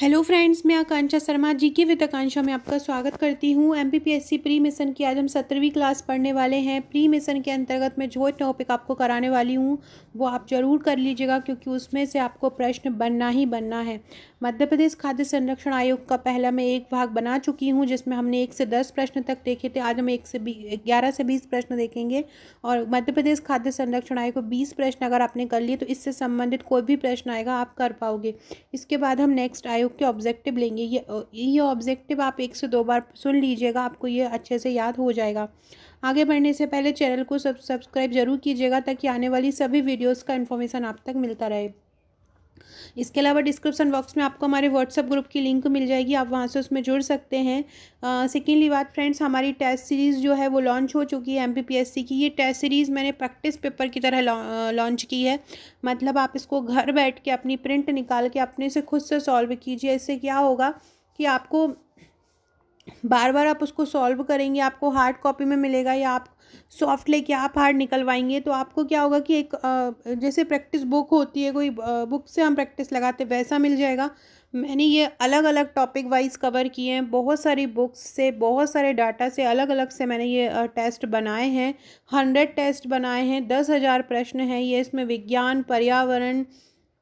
hello friends मैं आकांक्षा शर्मा जी के वित्त आकांक्षा में आपका स्वागत करती हूँ एम प्री मिशन की आज हम सत्रहवीं क्लास पढ़ने वाले हैं प्री मिशन के अंतर्गत मैं जो टॉपिक आपको कराने वाली हूँ वो आप ज़रूर कर लीजिएगा क्योंकि उसमें से आपको प्रश्न बनना ही बनना है मध्य प्रदेश खाद्य संरक्षण आयोग का पहला मैं एक भाग बना चुकी हूँ जिसमें हमने एक से दस प्रश्न तक देखे थे आज हम एक से ग्यारह से बीस प्रश्न देखेंगे और मध्य प्रदेश खाद्य संरक्षण आयोग को बीस प्रश्न अगर आपने कर लिए तो इससे संबंधित कोई भी प्रश्न आएगा आप कर पाओगे इसके बाद हम नेक्स्ट आयोग प्रयोग के ऑब्जेक्टिव लेंगे ये ये ऑब्जेक्टिव आप एक से दो बार सुन लीजिएगा आपको ये अच्छे से याद हो जाएगा आगे बढ़ने से पहले चैनल को सब सब्सक्राइब जरूर कीजिएगा ताकि आने वाली सभी वीडियोज़ का इन्फॉर्मेशन आप तक मिलता रहे इसके अलावा डिस्क्रिप्सन बॉक्स में आपको हमारे व्हाट्सअप ग्रुप की लिंक मिल जाएगी आप वहाँ से उसमें जुड़ सकते हैं सेकेंडली बात फ्रेंड्स हमारी टेस्ट सीरीज़ जो है वो लॉन्च हो चुकी है एमपीपीएससी की ये टेस्ट सीरीज़ मैंने प्रैक्टिस पेपर की तरह लॉन्च की है मतलब आप इसको घर बैठ के अपनी प्रिंट निकाल के अपने से खुद से सॉल्व कीजिए इससे क्या होगा कि आपको बार बार आप उसको सॉल्व करेंगे आपको हार्ड कॉपी में मिलेगा या आप सॉफ्ट लेके आप हार्ड निकलवाएंगे तो आपको क्या होगा कि एक जैसे प्रैक्टिस बुक होती है कोई बुक से हम प्रैक्टिस लगाते वैसा मिल जाएगा मैंने ये अलग अलग टॉपिक वाइज कवर किए हैं बहुत सारी बुक्स से बहुत सारे डाटा से अलग अलग से मैंने ये टेस्ट बनाए हैं हंड्रेड टेस्ट बनाए हैं दस हज़ार प्रश्न हैं ये इसमें विज्ञान पर्यावरण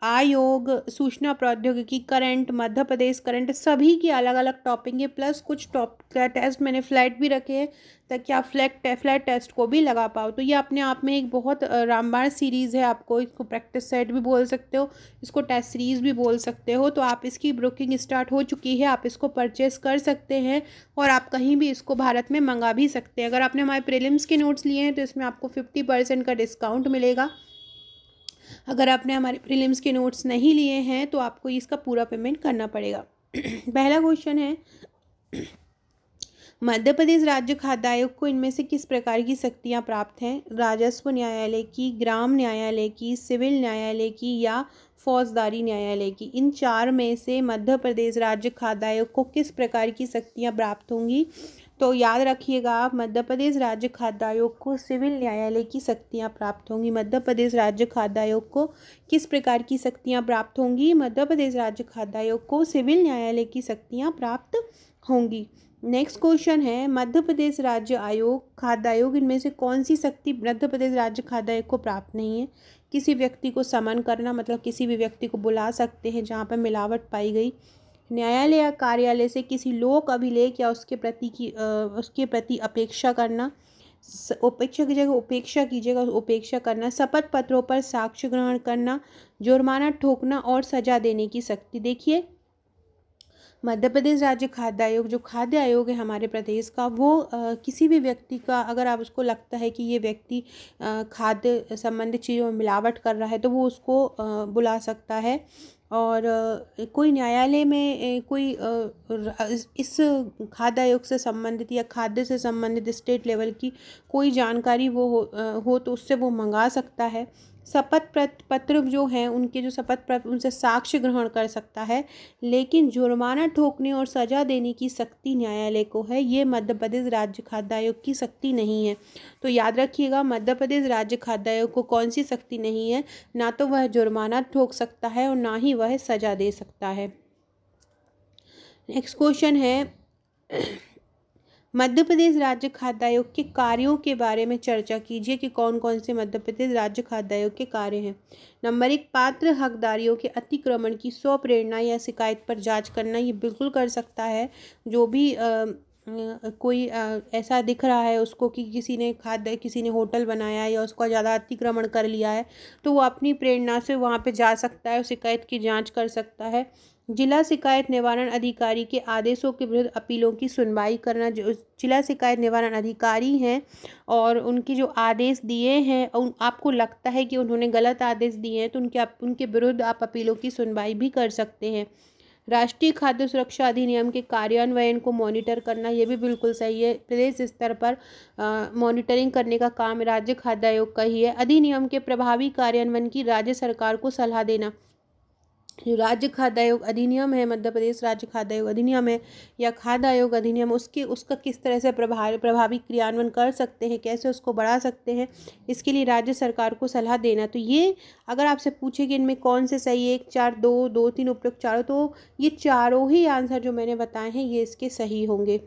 आयोग सूचना प्रौद्योगिकी करंट मध्य प्रदेश करंट सभी की अलग अलग टॉपिंग है प्लस कुछ टॉप टेस्ट मैंने फ्लैट भी रखे हैं ताकि आप फ्लैट फ्लैट टेस्ट को भी लगा पाओ तो ये अपने आप में एक बहुत रामबाण सीरीज़ है आपको इसको प्रैक्टिस सेट भी बोल सकते हो इसको टेस्ट सीरीज़ भी बोल सकते हो तो आप इसकी बुकिंग स्टार्ट हो चुकी है आप इसको परचेस कर सकते हैं और आप कहीं भी इसको भारत में मंगा भी सकते हैं अगर आपने हमारे प्रिलिम्स के नोट्स लिए हैं तो इसमें आपको फिफ्टी परसेंट का डिस्काउंट मिलेगा अगर आपने हमारे प्रीलिम्स के नोट्स नहीं लिए हैं तो आपको इसका पूरा पेमेंट करना पड़ेगा पहला क्वेश्चन है मध्य प्रदेश राज्य खाद्य आयोग को इनमें से किस प्रकार की शक्तियाँ प्राप्त हैं राजस्व न्यायालय की ग्राम न्यायालय की सिविल न्यायालय की या फौजदारी न्यायालय की इन चार में से मध्य प्रदेश राज्य खाद्य आयोग को किस प्रकार की शक्तियाँ प्राप्त होंगी तो याद रखिएगा आप मध्य प्रदेश राज्य खाद्य आयोग को सिविल न्यायालय की शक्तियाँ प्राप्त होंगी मध्य प्रदेश राज्य खाद्य आयोग को किस प्रकार की शक्तियाँ प्राप्त होंगी मध्य प्रदेश राज्य खाद्य आयोग को सिविल न्यायालय की शक्तियाँ प्राप्त होंगी नेक्स्ट क्वेश्चन है मध्य प्रदेश राज्य आयोग खाद्य आयोग इनमें से कौन सी शक्ति मध्य प्रदेश राज्य खाद्य आयोग को प्राप्त नहीं है किसी व्यक्ति को समन करना मतलब किसी भी व्यक्ति को बुला सकते हैं जहाँ पर मिलावट पाई गई न्यायालय या कार्यालय से किसी लोक अभिलेख या उसके प्रति की आ, उसके प्रति अपेक्षा करना उपेक्षा की जगह उपेक्षा कीजिएगा उपेक्षा करना शपथ पत्रों पर साक्ष्य ग्रहण करना जुर्माना ठोकना और सजा देने की शक्ति देखिए मध्य प्रदेश राज्य खाद्य आयोग जो खाद्य आयोग है हमारे प्रदेश का वो किसी भी व्यक्ति का अगर आप उसको लगता है कि ये व्यक्ति खाद्य संबंधित चीज़ों में मिलावट कर रहा है तो वो उसको बुला सकता है और कोई न्यायालय में कोई इस खाद्य आयोग से संबंधित या खाद्य से संबंधित स्टेट लेवल की कोई जानकारी वो हो, हो तो उससे वो मंगा सकता है शपथ पत्र जो हैं उनके जो शपथ पत्र उनसे साक्ष्य ग्रहण कर सकता है लेकिन जुर्माना ठोकने और सज़ा देने की शक्ति न्यायालय को है ये मध्य प्रदेश राज्य खाद्य आयोग की शक्ति नहीं है तो याद रखिएगा मध्य प्रदेश राज्य खाद्य आयोग को कौन सी शक्ति नहीं है ना तो वह जुर्माना ठोक सकता है और ना ही वह सज़ा दे सकता है नेक्स्ट क्वेश्चन है मध्य प्रदेश राज्य खाद्य आयोग के कार्यों के बारे में चर्चा कीजिए कि कौन कौन से मध्य प्रदेश राज्य खाद्य आयोग के कार्य हैं नंबर एक पात्र हकदारियों के अतिक्रमण की स्व प्रेरणा या शिकायत पर जांच करना ये बिल्कुल कर सकता है जो भी आ, कोई ऐसा दिख रहा है उसको कि किसी ने खाद्य किसी ने होटल बनाया है या उसका ज़्यादा अतिक्रमण कर लिया है तो वो अपनी प्रेरणा से वहाँ पर जा सकता है शिकायत की जाँच कर सकता है जिला शिकायत निवारण अधिकारी के आदेशों के विरुद्ध अपीलों की सुनवाई करना जो जिला शिकायत निवारण अधिकारी हैं और उनके जो आदेश दिए हैं उन आपको लगता है कि उन्होंने गलत आदेश दिए हैं तो उनके आप उनके विरुद्ध आप अपीलों की सुनवाई भी कर सकते हैं राष्ट्रीय खाद्य सुरक्षा अधिनियम के कार्यान्वयन को मॉनिटर करना ये भी बिल्कुल सही है प्रदेश स्तर पर मॉनिटरिंग करने का काम राज्य खाद्य आयोग का ही है अधिनियम के प्रभावी कार्यान्वयन की राज्य सरकार को सलाह देना जो राज्य खाद्य आयोग अधिनियम है मध्य प्रदेश राज्य खाद्य आयोग अधिनियम है या खाद्य आयोग अधिनियम उसके उसका किस तरह से प्रभाव प्रभावी क्रियान्वयन कर सकते हैं कैसे उसको बढ़ा सकते हैं इसके लिए राज्य सरकार को सलाह देना तो ये अगर आपसे पूछे कि इनमें कौन से सही एक चार दो दो तीन उपयुक्त चारों तो ये चारों ही आंसर जो मैंने बताए हैं ये इसके सही होंगे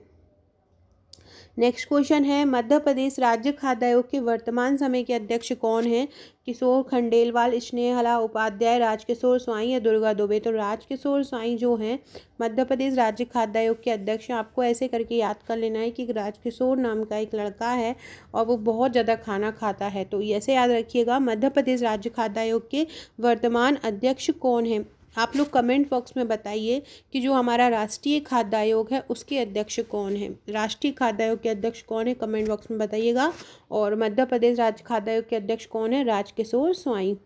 नेक्स्ट क्वेश्चन है मध्य प्रदेश राज्य खाद्य आयोग के वर्तमान समय के अध्यक्ष कौन हैं किशोर खंडेलवाल स्नेहला उपाध्याय राजकिशोर स्वाई या दुर्गा दुबे तो राजकिशोर स्वाई जो हैं मध्य प्रदेश राज्य खाद्य आयोग के अध्यक्ष आपको ऐसे करके याद कर लेना है कि राजकिशोर नाम का एक लड़का है और वो बहुत ज़्यादा खाना खाता है तो ऐसे याद रखिएगा मध्य प्रदेश राज्य खाद्य आयोग के वर्तमान अध्यक्ष कौन हैं आप लोग कमेंट बॉक्स में बताइए कि जो हमारा राष्ट्रीय खाद्य आयोग है उसके अध्यक्ष कौन है राष्ट्रीय खाद्य आयोग के अध्यक्ष कौन है कमेंट बॉक्स में बताइएगा और मध्य प्रदेश राज्य खाद्य आयोग के अध्यक्ष कौन है राजकिशोर स्वाई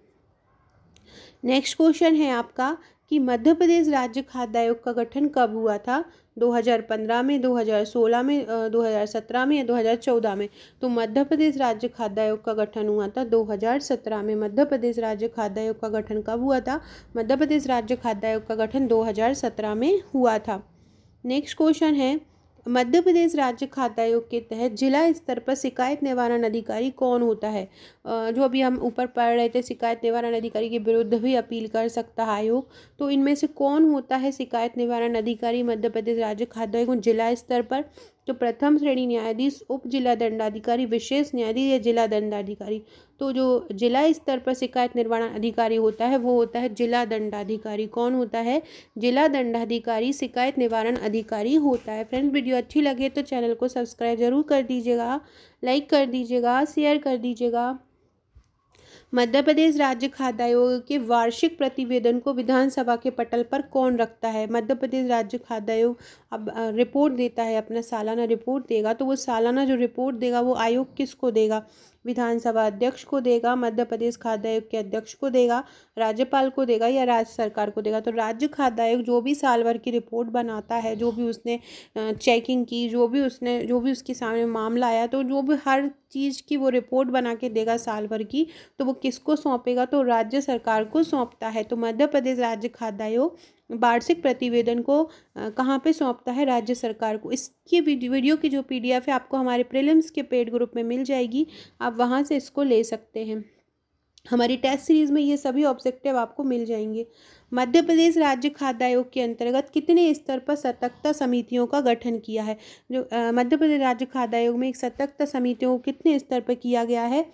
नेक्स्ट क्वेश्चन है आपका कि मध्य प्रदेश राज्य खाद्य आयोग का गठन कब हुआ था 2015 में 2016 में 2017 में या 2014 में तो मध्य प्रदेश राज्य खाद्य आयोग का गठन हुआ था 2017 में मध्य प्रदेश राज्य खाद्य आयोग का गठन कब हुआ था मध्य प्रदेश राज्य खाद्य आयोग का गठन 2017 में हुआ था नेक्स्ट क्वेश्चन है मध्य प्रदेश राज्य खाद्य आयोग के तहत जिला स्तर पर शिकायत निवारण अधिकारी कौन होता है जो अभी हम ऊपर पढ़ रहे थे शिकायत निवारण अधिकारी के विरुद्ध भी अपील कर सकता है आयोग तो इनमें से कौन होता है शिकायत निवारण अधिकारी मध्य प्रदेश राज्य खाद्य आयोग जिला स्तर पर जो प्रथम श्रेणी न्यायाधीश उप जिला दंडाधिकारी विशेष न्यायाधीश या जिला दंडाधिकारी तो जो जिला स्तर पर शिकायत निर्वहन अधिकारी होता है वो होता है जिला दंडाधिकारी कौन होता है जिला दंडाधिकारी शिकायत निवारण अधिकारी होता है फ्रेंड्स वीडियो अच्छी लगे तो चैनल को सब्सक्राइब जरूर कर दीजिएगा लाइक कर दीजिएगा शेयर कर दीजिएगा मध्य प्रदेश राज्य खाद्य आयोग के वार्षिक प्रतिवेदन को विधानसभा के पटल पर कौन रखता है मध्य प्रदेश राज्य खाद्य आयोग अब रिपोर्ट देता है अपना सालाना रिपोर्ट देगा तो वो सालाना जो रिपोर्ट देगा वो आयोग किसको देगा विधानसभा अध्यक्ष को देगा मध्य प्रदेश खाद्य आयोग के अध्यक्ष को देगा राज्यपाल को देगा या राज्य सरकार को देगा तो राज्य खाद्य आयोग जो भी साल भर की रिपोर्ट बनाता है जो भी उसने चेकिंग की जो भी उसने जो भी उसके सामने मामला आया तो जो भी हर चीज़ की वो रिपोर्ट बना के देगा साल भर की तो वो किसको सौंपेगा तो राज्य सरकार को सौंपता है तो मध्य प्रदेश राज्य खाद्य आयोग वार्षिक प्रतिवेदन को कहाँ पे सौंपता है राज्य सरकार को इसकी वीडियो की जो पीडीएफ है आपको हमारे प्रिलिम्स के पेड ग्रुप में मिल जाएगी आप वहाँ से इसको ले सकते हैं हमारी टेस्ट सीरीज़ में ये सभी ऑब्जेक्टिव आपको मिल जाएंगे मध्य प्रदेश राज्य खाद्य आयोग के अंतर्गत कितने स्तर पर सतर्कता समितियों का गठन किया है जो मध्य प्रदेश राज्य खाद्य आयोग में एक सतर्कता समितियों को कितने स्तर पर किया गया है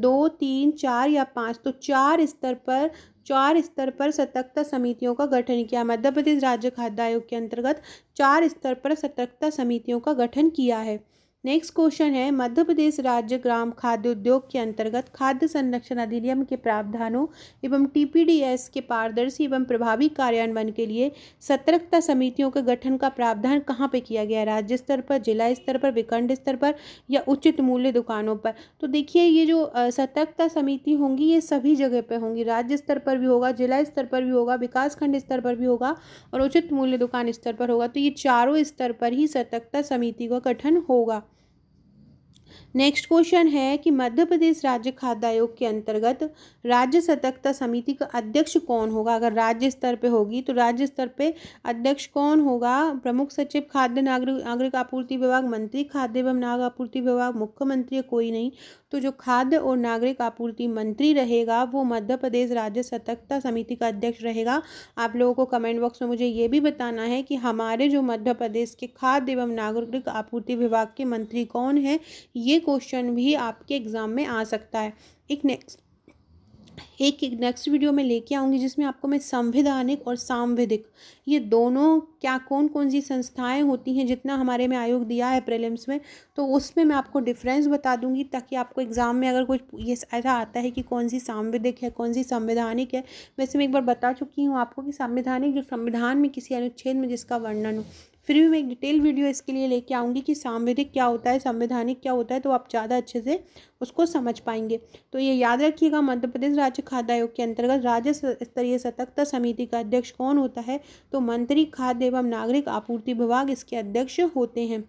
दो तीन चार या पाँच तो चार स्तर पर चार स्तर पर सतर्कता समितियों का गठन किया मध्य प्रदेश राज्य खाद्य आयोग के अंतर्गत चार स्तर पर सतर्कता समितियों का गठन किया है नेक्स्ट क्वेश्चन है मध्य प्रदेश राज्य ग्राम खाद्य उद्योग के अंतर्गत खाद्य संरक्षण अधिनियम के प्रावधानों एवं टीपीडीएस के पारदर्शी एवं प्रभावी कार्यान्वयन के लिए सतर्कता समितियों के गठन का प्रावधान कहाँ पे किया गया है राज्य स्तर पर जिला स्तर पर विखंड स्तर पर या उचित मूल्य दुकानों पर तो देखिए ये जो सतर्कता समिति होंगी ये सभी जगह पर होंगी राज्य स्तर पर भी होगा जिला स्तर पर भी होगा विकासखंड स्तर पर भी होगा और उचित मूल्य दुकान स्तर पर होगा तो ये चारों स्तर पर ही सतर्कता समिति का गठन होगा नेक्स्ट क्वेश्चन है कि मध्य प्रदेश राज्य खाद्य आयोग के अंतर्गत राज्य सतर्कता समिति का अध्यक्ष कौन होगा अगर राज्य स्तर पे होगी तो राज्य स्तर पे अध्यक्ष कौन होगा प्रमुख सचिव खाद्य नागरिक नागरिक आपूर्ति विभाग मंत्री खाद्य एवं नागरिक आपूर्ति विभाग मुख्यमंत्री कोई नहीं तो जो खाद्य और नागरिक आपूर्ति मंत्री रहेगा वो मध्य प्रदेश राज्य सतर्कता समिति का अध्यक्ष रहेगा आप लोगों को कमेंट बॉक्स में मुझे ये भी बताना है कि हमारे जो मध्य प्रदेश के खाद्य एवं नागरिक आपूर्ति विभाग के मंत्री कौन है ये ये क्वेश्चन भी आपके एग्ज़ाम में आ सकता है एक नेक्स्ट एक एक नेक्स्ट वीडियो में लेके आऊँगी जिसमें आपको मैं संविधानिक और सांविधिक ये दोनों क्या कौन कौन सी संस्थाएं होती हैं जितना हमारे में आयोग दिया है प्रीलिम्स में तो उसमें मैं आपको डिफरेंस बता दूंगी ताकि आपको एग्ज़ाम में अगर कुछ ये ऐसा आता है कि कौन सी सांविधिक है कौन सी संवैधानिक है वैसे मैं एक बार बता चुकी हूँ आपको कि संविधानिक जो संविधान में किसी अनुच्छेद में जिसका वर्णन हो फिर भी मैं एक डिटेल वीडियो इसके लिए लेके आऊँगी कि सांविधिक क्या होता है संवैधानिक क्या होता है तो आप ज़्यादा अच्छे से उसको समझ पाएंगे तो ये याद रखिएगा मध्य प्रदेश राज्य खाद्य आयोग के अंतर्गत राज्य स्तरीय सतर्कता समिति का अध्यक्ष कौन होता है तो मंत्री खाद्य एवं नागरिक आपूर्ति विभाग इसके अध्यक्ष होते हैं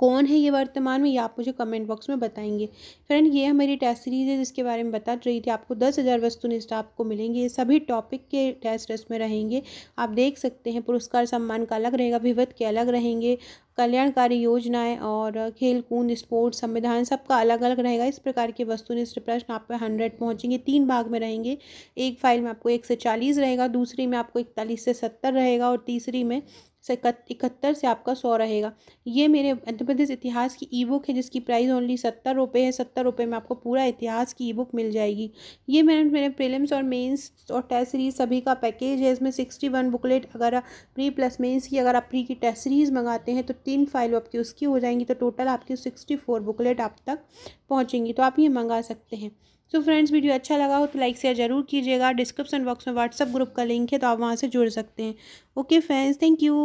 कौन है ये वर्तमान में ये आप मुझे कमेंट बॉक्स में बताएंगे फ्रेंड ये हमारी टेस्ट सीरीज़ है जिसके बारे में बता रही थी आपको दस हज़ार वस्तुनिष्ठ आपको मिलेंगे ये सभी टॉपिक के टेस्ट इसमें रहेंगे आप देख सकते हैं पुरस्कार सम्मान का अलग रहेगा विभत के अलग रहेंगे कल्याणकारी योजनाएं और खेल कूद स्पोर्ट्स संविधान सबका अलग अलग रहेगा इस प्रकार के वस्तुनिष्ठ प्रश्न आप पे हंड्रेड पहुँचेंगे तीन भाग में रहेंगे एक फाइल में आपको एक से चालीस रहेगा दूसरी में आपको इकतालीस से सत्तर रहेगा और तीसरी में इकहत्तर से आपका सौ रहेगा ये मेरे मध्य प्रदेश इतिहास की ई बुक है जिसकी प्राइस ओनली सत्तर रुपये है सत्तर रुपये में आपको पूरा इतिहास की ई बुक मिल जाएगी ये मेरे मेरे प्रीलिम्स और मेंस और टेस्ट सीरीज सभी का पैकेज है इसमें सिक्सटी वन बुकलेट अगर प्री प्लस मेंस की अगर आप प्री की टेस्ट सीरीज़ मंगाते हैं तो तीन फाइल आपकी उसकी हो जाएंगी तो टोटल आपकी सिक्सटी फोर बुकलेट आप तक पहुँचेंगी तो आप ये मंगा सकते हैं सो फ्रेंड्स वीडियो अच्छा लगा हो तो लाइक शेयर जरूर कीजिएगा डिस्क्रिप्शन बॉक्स में व्हाट्सअप ग्रुप का लिंक है तो आप वहाँ से जुड़ सकते हैं ओके फ्रेंड्स थैंक यू